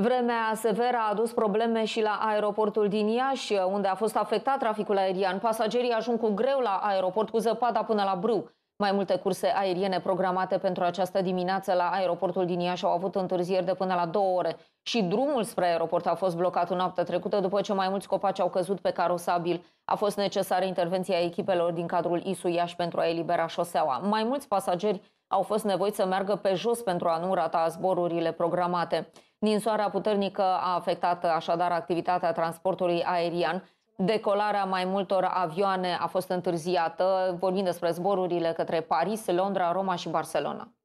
Vremea severă a adus probleme și la aeroportul din Iași, unde a fost afectat traficul aerian. Pasagerii ajung cu greu la aeroport cu zăpada până la brâu. Mai multe curse aeriene programate pentru această dimineață la aeroportul din Iași au avut întârzieri de până la două ore și drumul spre aeroport a fost blocat în noaptea trecută după ce mai mulți copaci au căzut pe carosabil. A fost necesară intervenția echipelor din cadrul ISU Iași pentru a elibera șoseaua. Mai mulți pasageri au fost nevoiți să meargă pe jos pentru a nu rata zborurile programate. Ninsoarea puternică a afectat așadar activitatea transportului aerian. Decolarea mai multor avioane a fost întârziată, vorbind despre zborurile către Paris, Londra, Roma și Barcelona.